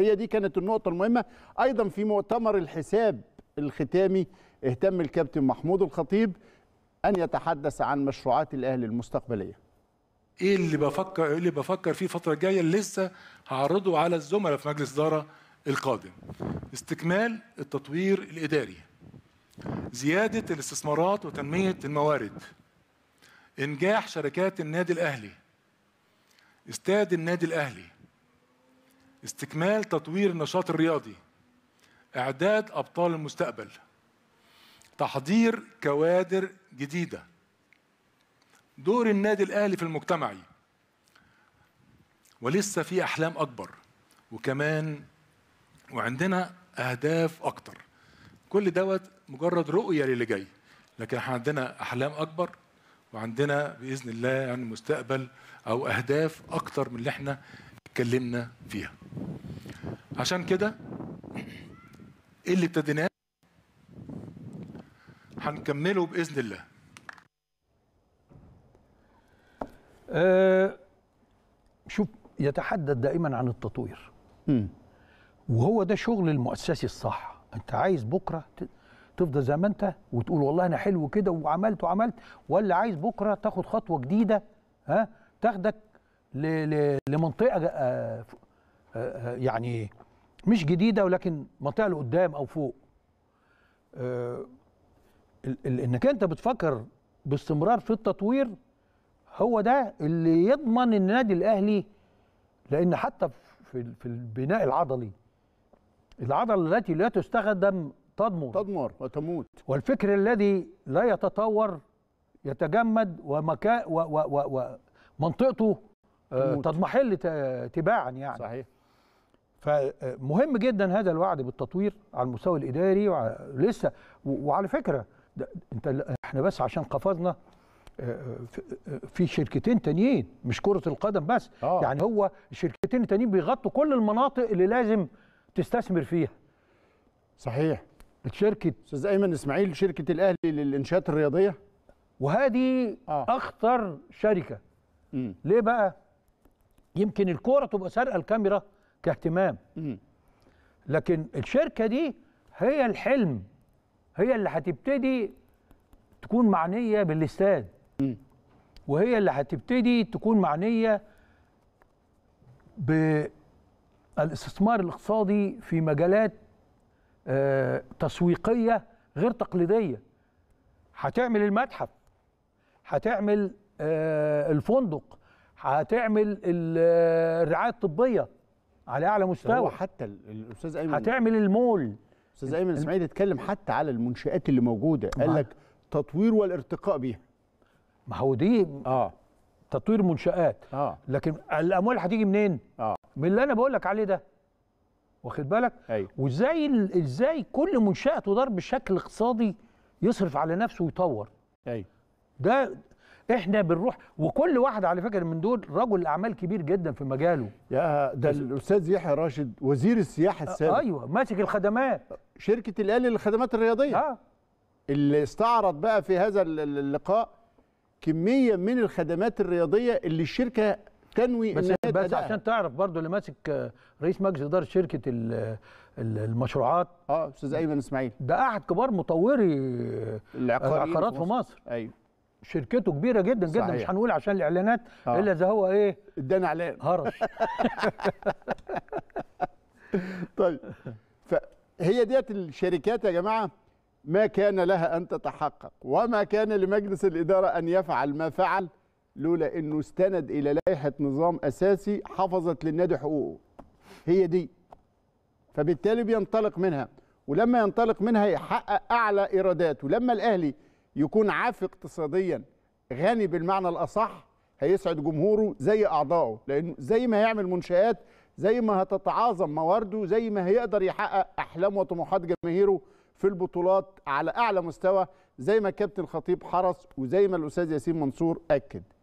هي دي كانت النقطة المهمة أيضا في مؤتمر الحساب الختامي اهتم الكابتن محمود الخطيب أن يتحدث عن مشروعات الأهلي المستقبلية ايه اللي بفكر ايه اللي بفكر فيه الفتره الجايه اللي لسه هعرضه على الزملاء في مجلس اداره القادم استكمال التطوير الاداري زياده الاستثمارات وتنميه الموارد انجاح شركات النادي الاهلي استاد النادي الاهلي استكمال تطوير النشاط الرياضي إعداد أبطال المستقبل تحضير كوادر جديدة دور النادي الأهلي في المجتمعي ولسه في أحلام أكبر وكمان وعندنا أهداف أكتر كل دوت مجرد رؤية للي جاي لكن احنا عندنا أحلام أكبر وعندنا بإذن الله يعني مستقبل أو أهداف أكتر من اللي احنا اتكلمنا فيها عشان كده ايه اللي ابتديناه هنكمله باذن الله أه شوف يتحدث دائما عن التطوير م. وهو ده شغل المؤسسي الصح انت عايز بكره تفضل زي ما انت وتقول والله انا حلو كده وعملت وعملت ولا عايز بكره تاخد خطوه جديده ها تاخدك لمنطقه آه، آه، آه، يعني مش جديده ولكن منطقه لقدام او فوق انك انت بتفكر باستمرار في التطوير هو ده اللي يضمن النادي الاهلي لان حتى في في البناء العضلي العضله التي لا تستخدم تضمر تضمر وتموت والفكر الذي لا يتطور يتجمد ومكا و و و ومنطقته تضمحل تباعا يعني صحيح فمهم جدا هذا الوعد بالتطوير على المستوى الاداري ولسه وعلى فكره ده انت احنا بس عشان قفزنا آه، في شركتين تانيين مش كره القدم بس آه. يعني هو الشركتين التانيين بيغطوا كل المناطق اللي لازم تستثمر فيها صحيح شركه استاذ ايمن اسماعيل شركه الاهلي للانشاءات الرياضيه وهذه آه. اخطر شركه م. ليه بقى يمكن الكوره تبقى سارقه الكاميرا كاهتمام لكن الشركه دي هي الحلم هي اللي هتبتدي تكون معنيه بالاستاد وهي اللي هتبتدي تكون معنيه بالاستثمار الاقتصادي في مجالات آه، تسويقيه غير تقليديه هتعمل المتحف هتعمل آه، الفندق هتعمل الرعايه الطبيه على اعلى مستوى حتى الاستاذ ايمن هتعمل المول استاذ ايمن اسماعيل اتكلم حتى على المنشات اللي موجوده قال لك تطوير والارتقاء بيها ما هو دي اه تطوير منشات آه. لكن الاموال هتيجي منين آه. من اللي انا بقول لك عليه ده واخد بالك أيوة. وازاي ازاي كل منشاه تدار بشكل اقتصادي يصرف على نفسه ويطور ايوه ده احنا بنروح وكل واحد على فكره من دول رجل اعمال كبير جدا في مجاله يا ده الاستاذ يحيى راشد وزير السياحه السابق آه، ايوه ماسك الخدمات شركه الاهلي للخدمات الرياضيه اه اللي استعرض بقى في هذا اللقاء كميه من الخدمات الرياضيه اللي الشركه تنوي بس, بس عشان تعرف برضو اللي ماسك آه، رئيس مجلس اداره شركه المشروعات اه استاذ ايمن اسماعيل ده احد كبار مطوري آه، العقارات في مصر, في مصر. ايوه شركته كبيره جدا جدا صحيح. مش هنقول عشان الاعلانات آه. الا اذا هو ايه ادانا اعلان هرش طيب فهي ديت الشركات يا جماعه ما كان لها ان تتحقق وما كان لمجلس الاداره ان يفعل ما فعل لولا انه استند الى لائحه نظام اساسي حفظت للنادي حقوقه هي دي فبالتالي بينطلق منها ولما ينطلق منها يحقق اعلى ايرادات ولما الاهلي يكون عاف اقتصاديا غني بالمعنى الاصح هيسعد جمهوره زي اعضائه لان زي ما هيعمل منشات زي ما هتتعاظم موارده زي ما هيقدر يحقق احلام وطموحات جماهيره في البطولات على اعلى مستوى زي ما كابتن خطيب حرص وزي ما الاستاذ ياسين منصور اكد